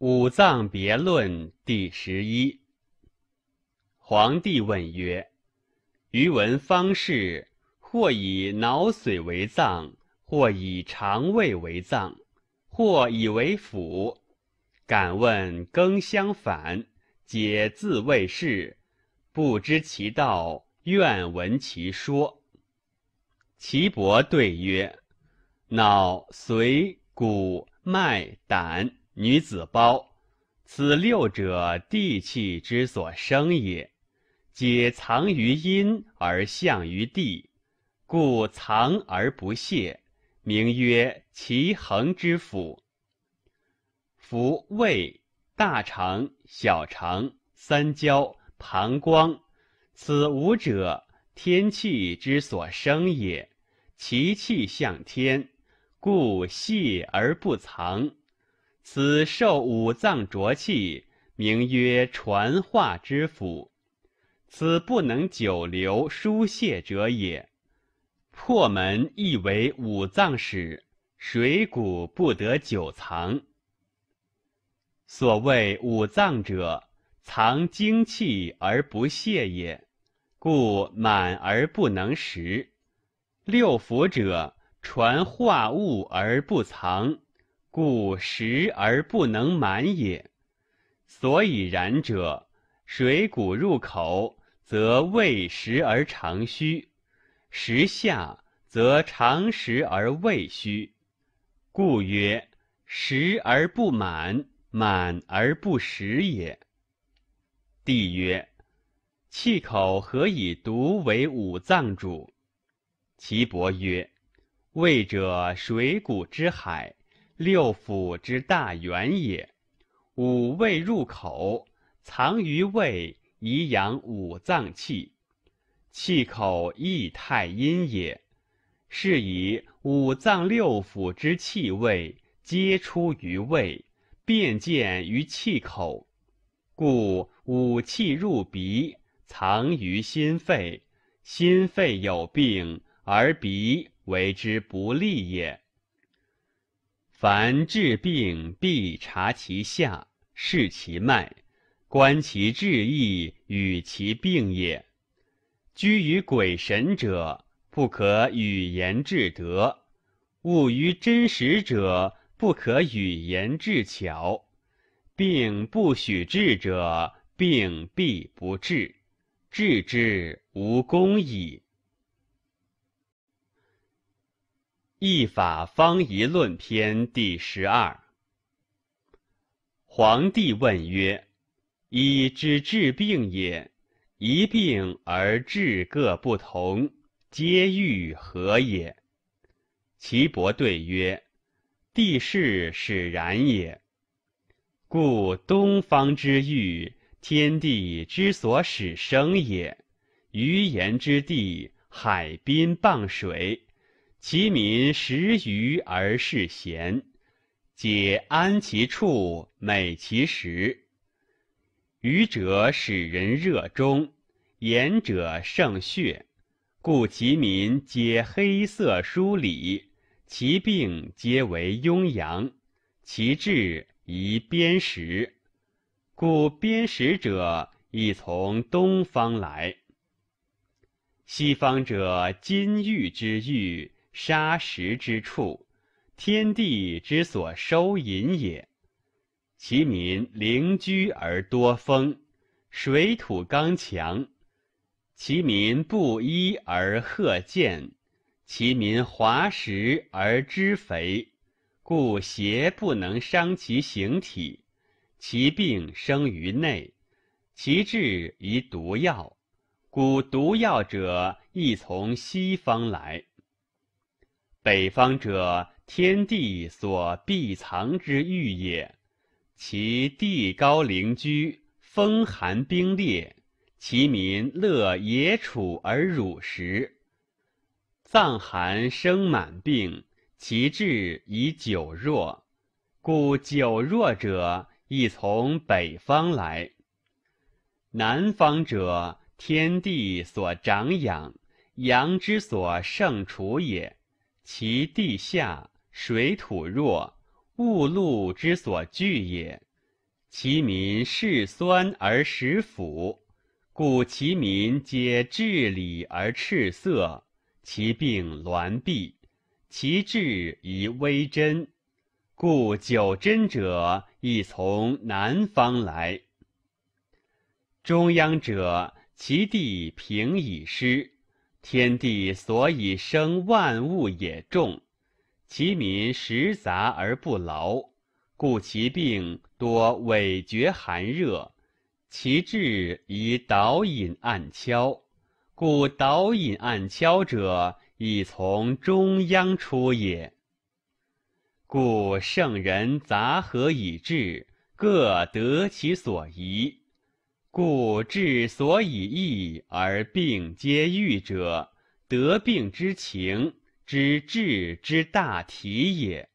五脏别论第十一。皇帝问曰：“余闻方士或以脑髓为脏，或以肠胃为脏，或以为腑，敢问更相反，解自谓是，不知其道，愿闻其说。”岐伯对曰：“脑髓、骨、脉、胆。”女子胞，此六者，地气之所生也，皆藏于阴而象于地，故藏而不泄，名曰其恒之府。夫胃、大肠、小肠、三焦、膀胱，此五者，天气之所生也，其气向天，故泄而不藏。此受五脏浊气，名曰传化之府，此不能久留疏泄者也。破门亦为五脏使，水谷不得久藏。所谓五脏者，藏精气而不泄也，故满而不能食；六腑者，传化物而不藏。故食而不能满也，所以然者，水谷入口则胃食而肠虚，食下则肠食而胃虚，故曰食而不满，满而不食也。帝曰：气口何以独为五脏主？岐伯曰：胃者，水谷之海。六腑之大原也，五味入口，藏于胃，以养五脏气。气口亦太阴也，是以五脏六腑之气味，皆出于胃，便见于气口。故五气入鼻，藏于心肺，心肺有病，而鼻为之不利也。凡治病，必察其下，视其脉，观其志意，与其病也。居于鬼神者，不可与言治德；物于真实者，不可与言治巧。病不许治者，病必不治；治之无功矣。《一法方仪论篇》第十二。皇帝问曰：“医之治病也，一病而治各不同，皆欲何也？”岐伯对曰：“地势使然也。故东方之欲，天地之所使生也，鱼盐之地，海滨傍水。”其民食鱼而嗜咸，解安其处，美其食。鱼者使人热衷，言者胜血，故其民皆黑色疏理，其病皆为痈疡，其志宜砭石。故砭石者，以从东方来；西方者，金玉之玉。沙石之处，天地之所收引也。其民灵居而多风，水土刚强，其民布衣而褐贱，其民滑石而脂肥，故邪不能伤其形体，其病生于内，其治宜毒药。故毒药者，亦从西方来。北方者，天地所必藏之域也。其地高陵居，风寒冰冽，其民乐野处而乳食。藏寒生满病，其志以久弱。故久弱者，亦从北方来。南方者，天地所长养，阳之所盛处也。其地下水土弱，物露之所聚也。其民嗜酸而食腐，故其民皆至理而赤色，其病挛痹，其志以微针。故九针者，亦从南方来。中央者，其地平以失。天地所以生万物也，众其民食杂而不劳，故其病多委绝寒热。其志以导引暗敲，故导引暗敲者，以从中央出也。故圣人杂合以治，各得其所宜。故治所以易而病皆愈者，得病之情之治之大体也。